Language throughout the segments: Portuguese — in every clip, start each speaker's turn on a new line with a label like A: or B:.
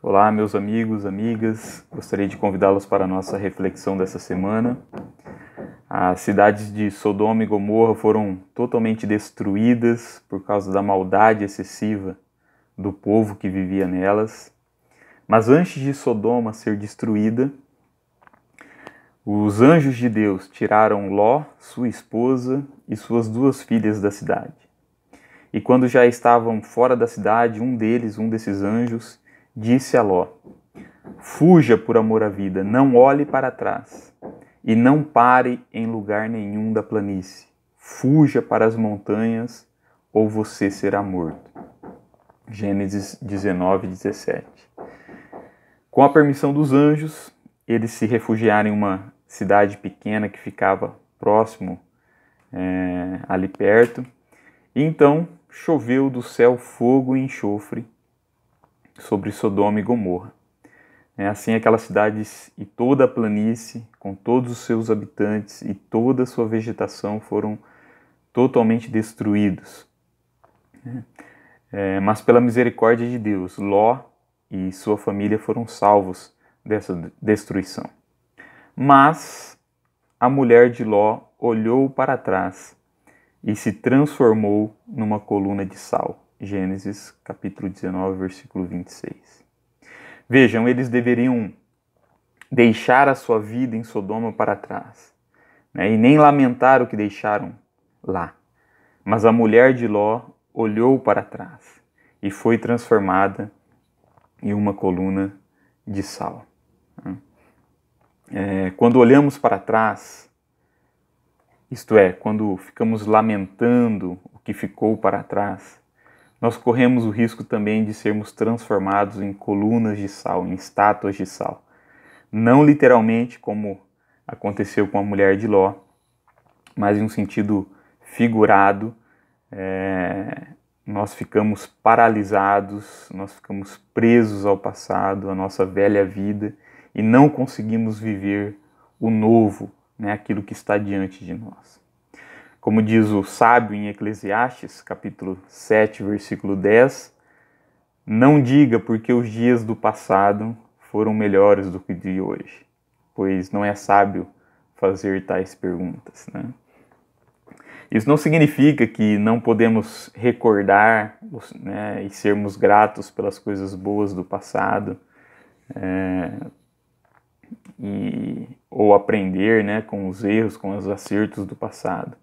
A: Olá, meus amigos, amigas. Gostaria de convidá-los para a nossa reflexão dessa semana. As cidades de Sodoma e Gomorra foram totalmente destruídas por causa da maldade excessiva do povo que vivia nelas. Mas antes de Sodoma ser destruída, os anjos de Deus tiraram Ló, sua esposa e suas duas filhas da cidade. E quando já estavam fora da cidade, um deles, um desses anjos, disse a Ló: Fuja por amor à vida, não olhe para trás, e não pare em lugar nenhum da planície. Fuja para as montanhas, ou você será morto. Gênesis 19, 17. Com a permissão dos anjos, eles se refugiaram em uma cidade pequena que ficava próximo, é, ali perto. E então choveu do céu fogo e enxofre sobre Sodoma e Gomorra. É assim, aquelas cidades e toda a planície, com todos os seus habitantes e toda a sua vegetação, foram totalmente destruídos. É, mas pela misericórdia de Deus, Ló e sua família foram salvos dessa destruição. Mas a mulher de Ló olhou para trás e se transformou numa coluna de sal. Gênesis capítulo 19, versículo 26. Vejam, eles deveriam deixar a sua vida em Sodoma para trás, né, e nem lamentar o que deixaram lá. Mas a mulher de Ló olhou para trás e foi transformada em uma coluna de sal. É, quando olhamos para trás, isto é, quando ficamos lamentando o que ficou para trás, nós corremos o risco também de sermos transformados em colunas de sal, em estátuas de sal. Não literalmente, como aconteceu com a mulher de Ló, mas em um sentido figurado, é, nós ficamos paralisados, nós ficamos presos ao passado, à nossa velha vida e não conseguimos viver o novo, né, aquilo que está diante de nós. Como diz o sábio em Eclesiastes, capítulo 7, versículo 10, não diga porque os dias do passado foram melhores do que os de hoje, pois não é sábio fazer tais perguntas. Né? Isso não significa que não podemos recordar né, e sermos gratos pelas coisas boas do passado é, e, ou aprender né, com os erros, com os acertos do passado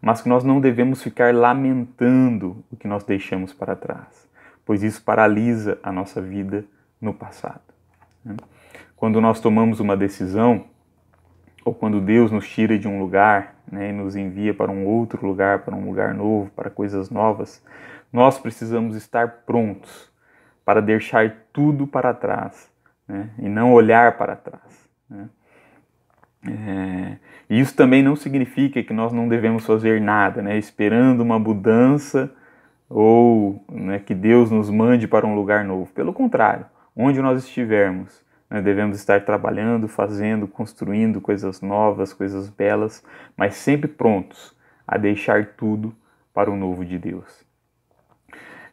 A: mas que nós não devemos ficar lamentando o que nós deixamos para trás, pois isso paralisa a nossa vida no passado. Né? Quando nós tomamos uma decisão, ou quando Deus nos tira de um lugar né, e nos envia para um outro lugar, para um lugar novo, para coisas novas, nós precisamos estar prontos para deixar tudo para trás né, e não olhar para trás. Né? É, isso também não significa que nós não devemos fazer nada, né, esperando uma mudança ou né, que Deus nos mande para um lugar novo. Pelo contrário, onde nós estivermos, né, devemos estar trabalhando, fazendo, construindo coisas novas, coisas belas, mas sempre prontos a deixar tudo para o novo de Deus.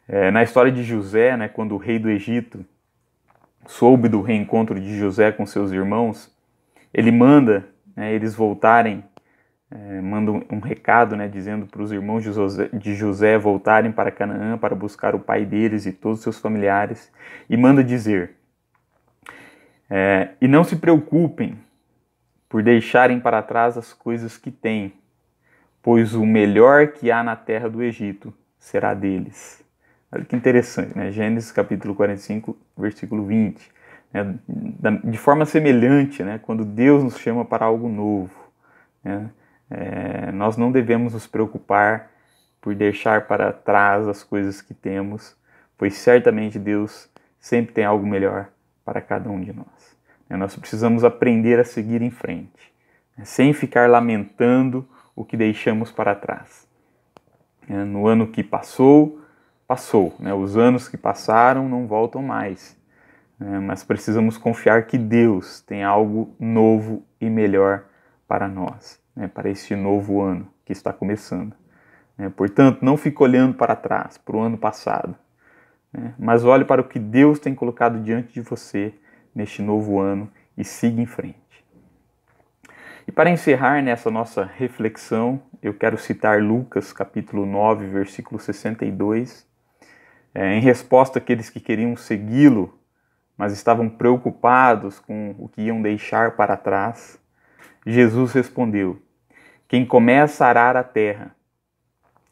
A: É, na história de José, né, quando o rei do Egito soube do reencontro de José com seus irmãos, ele manda né, eles voltarem, é, manda um, recado né, dizendo para os irmãos de José, de José voltarem para Canaã para buscar o pai deles e todos seus familiares, e manda dizer: é, E não se preocupem por deixarem para trás as coisas que têm, pois o melhor que há na terra do Egito será deles. Olha que interessante, né? Gênesis capítulo 45, versículo 20 né, de forma semelhante, né, quando Deus nos chama para algo novo. Né, é, nós não devemos nos preocupar por deixar para trás as coisas que temos, pois certamente Deus sempre tem algo melhor para cada um de nós. É, nós precisamos aprender a seguir em frente, né, sem ficar lamentando o que deixamos para trás. É, no ano que passou, passou. Né, os anos que passaram não voltam mais né? mas precisamos confiar que Deus tem algo novo e melhor para nós, né? para este novo ano que está começando. Né? Portanto, não fique olhando para trás, para o ano passado, né, mas olhe para o que Deus tem colocado diante de você neste novo ano e siga em frente. E para encerrar nessa nossa reflexão, eu quero citar Lucas capítulo 9, versículo 62. É, em resposta àqueles que queriam segui-lo mas estavam preocupados com o que iam deixar para trás, Jesus respondeu: Quem começa a arar a terra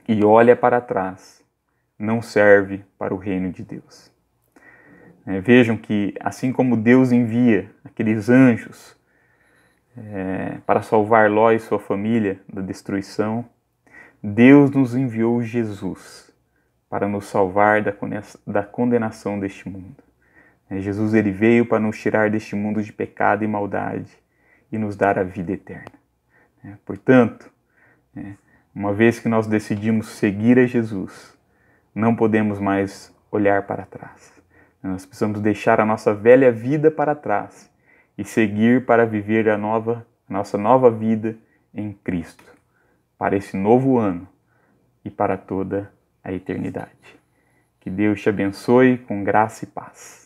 A: e olha para trás, não serve para o reino de Deus. É, vejam que, assim como Deus envia aqueles anjos é, para salvar Ló e sua família da destruição, Deus nos enviou Jesus para nos salvar da condenação deste mundo. Né? Jesus ele veio para nos tirar deste mundo de pecado e maldade e nos dar a vida eterna. Né? Portanto, né, uma vez que nós decidimos seguir a Jesus, não podemos mais olhar para trás. Nós precisamos deixar a nossa velha vida para trás e seguir para viver a nova, a nossa nova vida em Cristo, para esse novo ano e para toda a eternidade. Que Deus te abençoe com graça e paz.